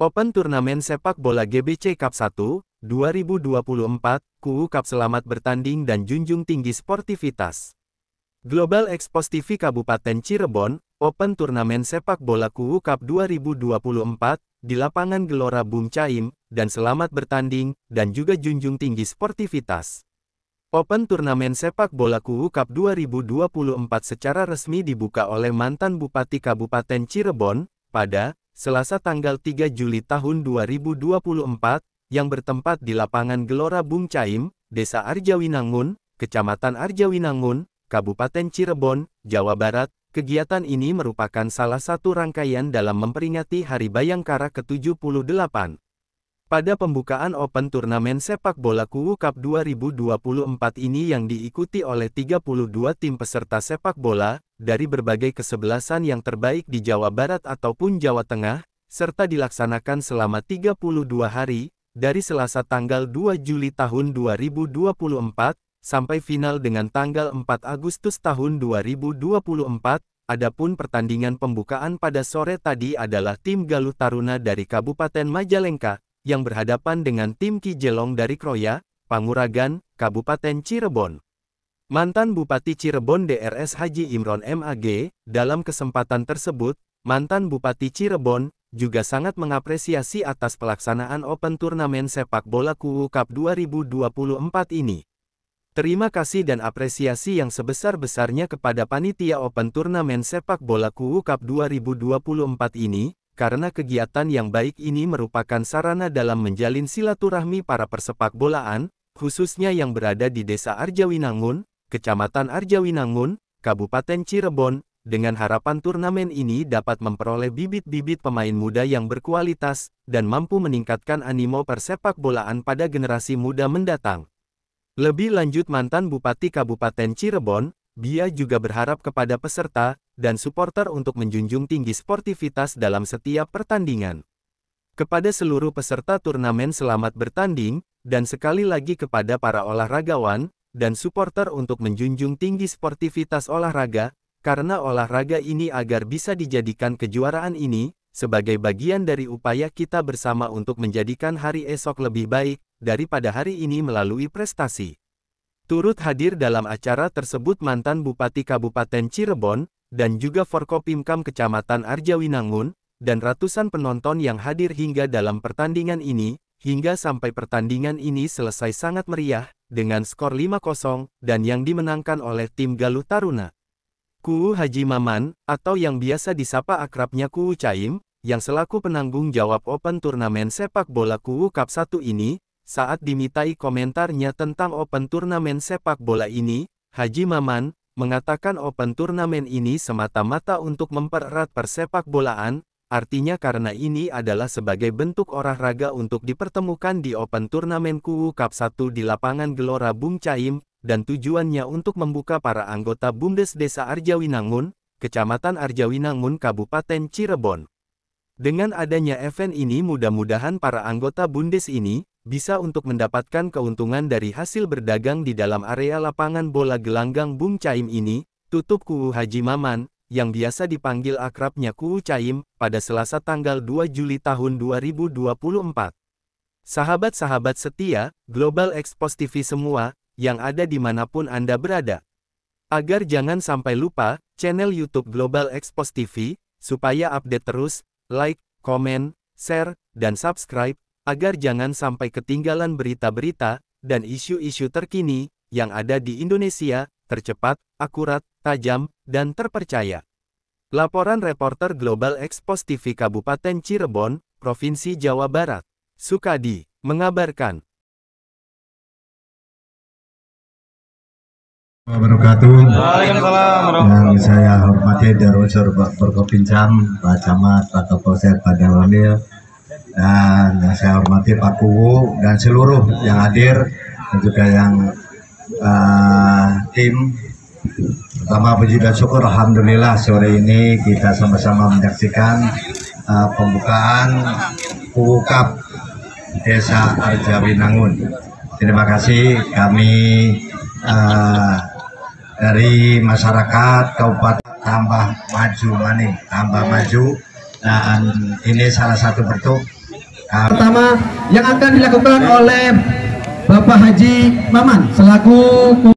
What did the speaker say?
Open Turnamen Sepak Bola GBC Cup 1, 2024, KUU Cup selamat bertanding dan junjung tinggi sportivitas. Global Expos TV Kabupaten Cirebon, Open Turnamen Sepak Bola KUU Cup 2024, di lapangan Gelora Bung Caim, dan selamat bertanding, dan juga junjung tinggi sportivitas. Open Turnamen Sepak Bola KUU Cup 2024 secara resmi dibuka oleh mantan Bupati Kabupaten Cirebon, pada Selasa tanggal 3 Juli tahun 2024, yang bertempat di lapangan Gelora Bung Caim, Desa Arjawinangun, Kecamatan Arjawinangun, Kabupaten Cirebon, Jawa Barat, kegiatan ini merupakan salah satu rangkaian dalam memperingati Hari Bayangkara ke-78 pada pembukaan Open Turnamen Sepak Bola KUU Cup 2024 ini yang diikuti oleh 32 tim peserta sepak bola, dari berbagai kesebelasan yang terbaik di Jawa Barat ataupun Jawa Tengah, serta dilaksanakan selama 32 hari, dari Selasa tanggal 2 Juli tahun 2024, sampai final dengan tanggal 4 Agustus tahun 2024, Adapun pertandingan pembukaan pada sore tadi adalah tim Galuh Taruna dari Kabupaten Majalengka, yang berhadapan dengan tim Ki Jelong dari Kroya, Panguragan, Kabupaten Cirebon. Mantan Bupati Cirebon DRS Haji Imron MAG, dalam kesempatan tersebut, mantan Bupati Cirebon, juga sangat mengapresiasi atas pelaksanaan Open Turnamen Sepak Bola KUU Cup 2024 ini. Terima kasih dan apresiasi yang sebesar-besarnya kepada panitia Open Turnamen Sepak Bola KUU Cup 2024 ini, karena kegiatan yang baik ini merupakan sarana dalam menjalin silaturahmi para persepak bolaan, khususnya yang berada di Desa Arjawinangun, Kecamatan Arjawinangun, Kabupaten Cirebon, dengan harapan turnamen ini dapat memperoleh bibit-bibit pemain muda yang berkualitas, dan mampu meningkatkan animo persepak bolaan pada generasi muda mendatang. Lebih lanjut mantan Bupati Kabupaten Cirebon, Bia juga berharap kepada peserta, dan supporter untuk menjunjung tinggi sportivitas dalam setiap pertandingan. Kepada seluruh peserta turnamen selamat bertanding, dan sekali lagi kepada para olahragawan, dan supporter untuk menjunjung tinggi sportivitas olahraga, karena olahraga ini agar bisa dijadikan kejuaraan ini, sebagai bagian dari upaya kita bersama untuk menjadikan hari esok lebih baik, daripada hari ini melalui prestasi. Turut hadir dalam acara tersebut mantan Bupati Kabupaten Cirebon, dan juga Forkopimkam Kecamatan Arjawinangun, dan ratusan penonton yang hadir hingga dalam pertandingan ini, hingga sampai pertandingan ini selesai sangat meriah, dengan skor 5-0, dan yang dimenangkan oleh tim Galuh Taruna. Kuu Haji Maman, atau yang biasa disapa akrabnya Kuu Caim, yang selaku penanggung jawab Open Turnamen Sepak Bola Ku Cup 1 ini, saat dimintai komentarnya tentang Open Turnamen Sepak Bola ini, Haji Maman, mengatakan Open Turnamen ini semata-mata untuk mempererat persepak bolaan, artinya karena ini adalah sebagai bentuk olahraga untuk dipertemukan di Open Turnamen KUU Cup 1 di lapangan Gelora Bung Caim, dan tujuannya untuk membuka para anggota bundes Desa Arjawinangun, Kecamatan Arjawinangun Kabupaten Cirebon. Dengan adanya event ini mudah-mudahan para anggota Bundes ini, bisa untuk mendapatkan keuntungan dari hasil berdagang di dalam area lapangan bola gelanggang Bung Caim ini, tutup Kuhu Haji Maman, yang biasa dipanggil akrabnya Kuu Caim, pada Selasa tanggal 2 Juli tahun 2024. Sahabat-sahabat setia, Global Expos TV semua, yang ada dimanapun Anda berada. Agar jangan sampai lupa, channel YouTube Global Expos TV, supaya update terus, like, komen, share, dan subscribe, agar jangan sampai ketinggalan berita-berita dan isu-isu terkini yang ada di Indonesia, tercepat, akurat, tajam, dan terpercaya. Laporan reporter Global Expos TV Kabupaten Cirebon, Provinsi Jawa Barat, Sukadi, mengabarkan. Waalaikumsalam Yang saya hormati unsur Pak Perkopincam, Pak Camat, Pak Kapolsek, Pak Dalamil, dan yang saya hormati Pak Kuwu dan seluruh yang hadir dan juga yang uh, tim pertama puji dan syukur Alhamdulillah sore ini kita sama-sama menyaksikan uh, pembukaan Kuwu Cup Desa Arjawinangun terima kasih kami uh, dari masyarakat Kabupaten tambah maju maning tambah maju dan ini salah satu bentuk Pertama yang akan dilakukan oleh Bapak Haji Maman selaku